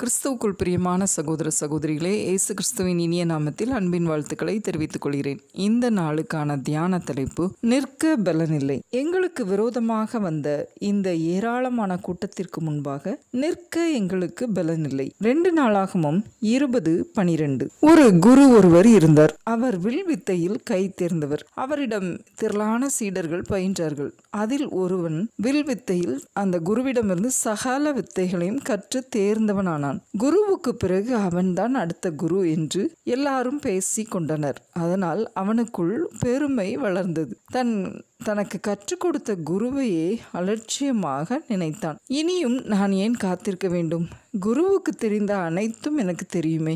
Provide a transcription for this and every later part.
கிறிஸ்துவுக்குள் பிரியமான சகோதர சகோதரிகளே இயேசு கிறிஸ்துவின் இனிய நாமத்தில் அன்பின் வாழ்த்துக்களை தெரிவித்துக் கொள்கிறேன் இந்த நாளுக்கான தியான தலைப்பு நிற்க பலனில்லை எங்களுக்கு விரோதமாக வந்த இந்த ஏராளமான கூட்டத்திற்கு முன்பாக நிற்க எங்களுக்கு பலனில்லை ரெண்டு நாளாகமும் இருபது பனிரெண்டு ஒரு குரு ஒருவர் இருந்தார் அவர் வில் வித்தையில் கை தேர்ந்தவர் அவரிடம் திரளான சீடர்கள் பயின்றார்கள் அதில் ஒருவன் வில் வித்தையில் அந்த குருவிடமிருந்து சகல வித்தைகளையும் கற்று தேர்ந்தவனானான் கொண்டான் குருவுக்கு பிறகு அவன்தான் அடுத்த குரு என்று எல்லாரும் பேசி கொண்டனர் அதனால் அவனுக்குள் பெருமை வளர்ந்தது தன் தனக்கு கற்றுக் கொடுத்த குருவையே அலட்சியமாக நினைத்தான் இனியும் நான் ஏன் காத்திருக்க வேண்டும் குருவுக்கு தெரிந்த அனைத்தும் எனக்கு தெரியுமே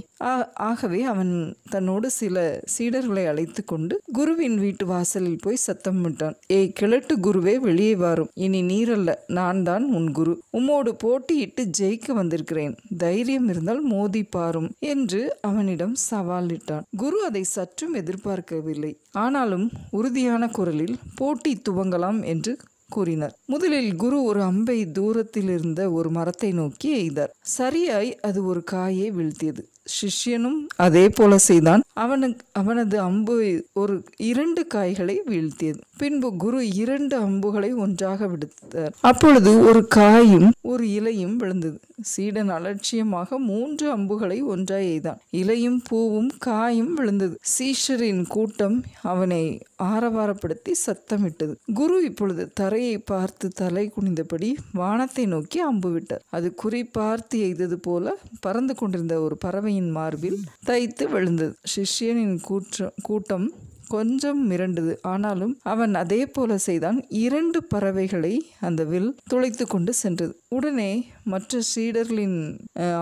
ஆகவே அவன் தன்னோடு சில சீடர்களை அழைத்து கொண்டு குருவின் வீட்டு வாசலில் போய் சத்தம் விட்டான் ஏய் கிழட்டு குருவே வெளியே வாரும் இனி நீரல்ல நான் தான் உன் குரு உம்மோடு போட்டியிட்டு ஜெயிக்க வந்திருக்கிறேன் தைரியம் இருந்தால் மோதி பாரும் என்று அவனிடம் சவாலிட்டான் குரு அதை சற்றும் எதிர்பார்க்கவில்லை ஆனாலும் உறுதியான குரலில் போ போட்டி துவங்கலாம் என்று கூறினார் முதலில் குரு ஒரு அம்பை தூரத்தில் இருந்த ஒரு மரத்தை நோக்கி எய்தார் சரியாய் அது ஒரு காயை வீழ்த்தியது சிஷ்யனும் அதே போல செய்தான் அவனுக்கு அவனது அம்பு ஒரு இரண்டு காய்களை வீழ்த்தியது பின்பு குரு இரண்டு அம்புகளை ஒன்றாக விடுத்தார் அப்பொழுது ஒரு காயும் ஒரு இலையும் விழுந்தது சீடன் அலட்சியமாக மூன்று அம்புகளை ஒன்றாய் எய்தான் இலையும் பூவும் காயும் விழுந்தது சீஷரின் கூட்டம் அவனை ஆரவாரப்படுத்தி சத்தமிட்டது குரு இப்பொழுது தரையை பார்த்து தலை குனிந்தபடி வானத்தை நோக்கி அம்பு விட்டார் அது குறி பார்த்து எய்தது போல பறந்து கொண்டிருந்த ஒரு பறவை ஆமையின் மார்பில் தைத்து விழுந்தது சிஷ்யனின் கூற்ற கூட்டம் கொஞ்சம் மிரண்டது ஆனாலும் அவன் அதே போல செய்தான் இரண்டு பறவைகளை அந்த வில் துளைத்து கொண்டு சென்றது உடனே மற்ற சீடர்களின்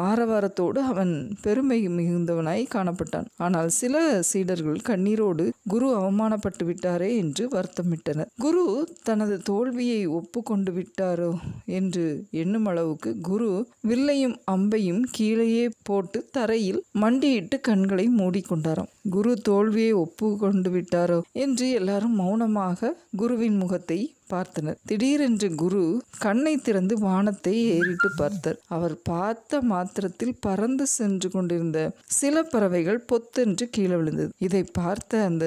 ஆரவாரத்தோடு அவன் பெருமை மிகுந்தவனாய் காணப்பட்டான் ஆனால் சில சீடர்கள் கண்ணீரோடு குரு அவமானப்பட்டு விட்டாரே என்று வருத்தமிட்டனர் குரு தனது தோல்வியை ஒப்புக்கொண்டு விட்டாரோ என்று எண்ணும் அளவுக்கு குரு வில்லையும் அம்பையும் கீழேயே போட்டு தரையில் மண்டியிட்டு கண்களை மூடிக்கொண்டாராம் குரு தோல்வியை ஒப்புக்கொண்டு விட்டாரோ என்று எல்லாரும் மௌனமாக குருவின் முகத்தை பார்த்தனர் திடீரென்று குரு கண்ணை திறந்து வானத்தை ஏறிட்டு பார்த்தார் அவர் பார்த்த மாத்திரத்தில் பறந்து சென்று கொண்டிருந்த சில பறவைகள் பொத்தென்று கீழே விழுந்தது இதை பார்த்த அந்த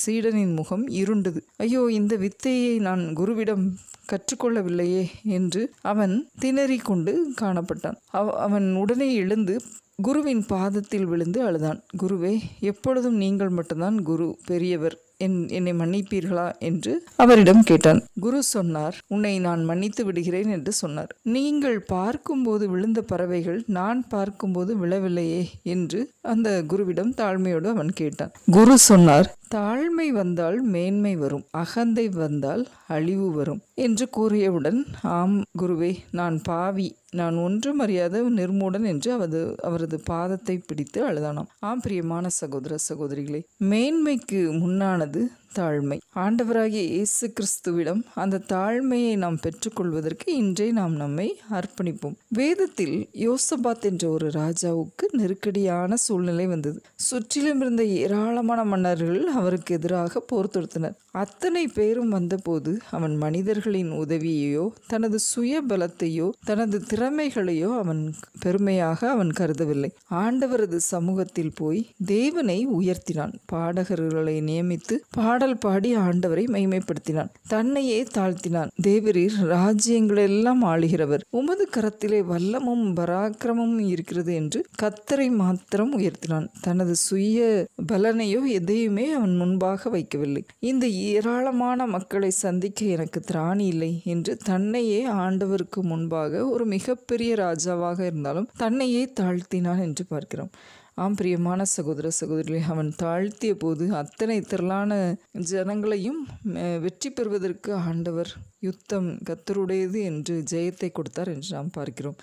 சீடனின் முகம் இருண்டது ஐயோ இந்த வித்தையை நான் குருவிடம் கற்றுக்கொள்ளவில்லையே என்று அவன் திணறி கொண்டு காணப்பட்டான் அவன் உடனே எழுந்து குருவின் பாதத்தில் விழுந்து அழுதான் குருவே எப்பொழுதும் நீங்கள் மட்டும்தான் குரு பெரியவர் என் என்னை மன்னிப்பீர்களா என்று அவரிடம் கேட்டான் குரு சொன்னார் உன்னை நான் மன்னித்து விடுகிறேன் என்று சொன்னார் நீங்கள் பார்க்கும்போது விழுந்த பறவைகள் நான் பார்க்கும்போது விழவில்லையே என்று அந்த குருவிடம் தாழ்மையோடு அவன் கேட்டான் குரு சொன்னார் தாழ்மை வந்தால் மேன்மை வரும் அகந்தை வந்தால் அழிவு வரும் என்று கூறியவுடன் ஆம் குருவே நான் பாவி நான் ஒன்றும் அறியாத நிர்மூடன் என்று அவரது அவரது பாதத்தை பிடித்து அழுதானாம் ஆம் பிரியமான சகோதர சகோதரிகளே மேன்மைக்கு முன்னானது அது தாழ்மை ஆண்டவராகிய இயேசு கிறிஸ்துவிடம் அந்த தாழ்மையை நாம் பெற்றுக்கொள்வதற்கு இன்றே நாம் நம்மை அர்ப்பணிப்போம் வேதத்தில் யோசபாத் என்ற ஒரு ராஜாவுக்கு நெருக்கடியான சூழ்நிலை வந்தது சுற்றிலும் இருந்த ஏராளமான மன்னர்கள் அவருக்கு எதிராக போர் தொடுத்தனர் அத்தனை பேரும் வந்தபோது அவன் மனிதர்களின் உதவியையோ தனது சுய பலத்தையோ தனது திறமைகளையோ அவன் பெருமையாக அவன் கருதவில்லை ஆண்டவரது சமூகத்தில் போய் தேவனை உயர்த்தினான் பாடகர்களை நியமித்து பாடல் பாடி ஆண்டவரை மைமைப்படுத்தினான் தன்னையே தாழ்த்தினான் தேவரீர் ராஜ்யங்களெல்லாம் ஆளுகிறவர் உமது கரத்திலே வல்லமும் பராக்கிரமும் இருக்கிறது என்று கத்தரை மாத்திரம் உயர்த்தினான் தனது சுய பலனையோ எதையுமே அவன் முன்பாக வைக்கவில்லை இந்த ஏராளமான மக்களை சந்திக்க எனக்கு திராணி இல்லை என்று தன்னையே ஆண்டவருக்கு முன்பாக ஒரு மிகப்பெரிய ராஜாவாக இருந்தாலும் தன்னையே தாழ்த்தினான் என்று பார்க்கிறோம் ஆம் பிரியமான சகோதர சகோதரிகளை அவன் தாழ்த்திய போது அத்தனை திரளான ஜனங்களையும் வெற்றி பெறுவதற்கு ஆண்டவர் யுத்தம் கத்தருடையது என்று ஜெயத்தை கொடுத்தார் என்று நாம் பார்க்கிறோம்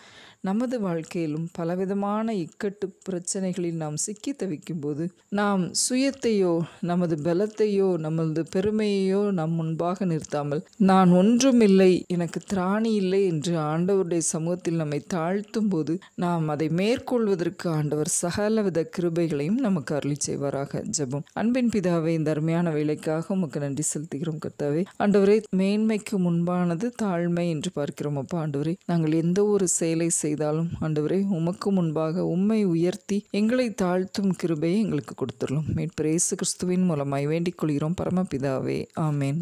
நமது வாழ்க்கையிலும் பலவிதமான இக்கட்டு பிரச்சனைகளில் நாம் சிக்கி தவிக்கும் போது நாம் சுயத்தையோ நமது பலத்தையோ நமது பெருமையையோ நம் முன்பாக நிறுத்தாமல் நான் ஒன்றும் இல்லை எனக்கு திராணி இல்லை என்று ஆண்டவருடைய சமூகத்தில் நம்மை தாழ்த்தும் போது நாம் அதை மேற்கொள்வதற்கு ஆண்டவர் சகல சகலவித கிருபைகளையும் நமக்கு அருளி செய்வாராக ஜபம் அன்பின் பிதாவை இந்த அருமையான வேலைக்காக உமக்கு நன்றி செலுத்துகிறோம் கர்த்தாவே ஆண்டவரே மேன்மைக்கு முன்பானது தாழ்மை என்று பார்க்கிறோம் அப்பா ஆண்டவரே நாங்கள் எந்த ஒரு செயலை செய்தாலும் ஆண்டவரே உமக்கு முன்பாக உம்மை உயர்த்தி எங்களை தாழ்த்தும் கிருபையை எங்களுக்கு கொடுத்துள்ளோம் மேற்பிரேசு இயேசு கிறிஸ்துவின் மூலமாய் வேண்டிக் கொள்கிறோம் பரமபிதாவே ஆமேன்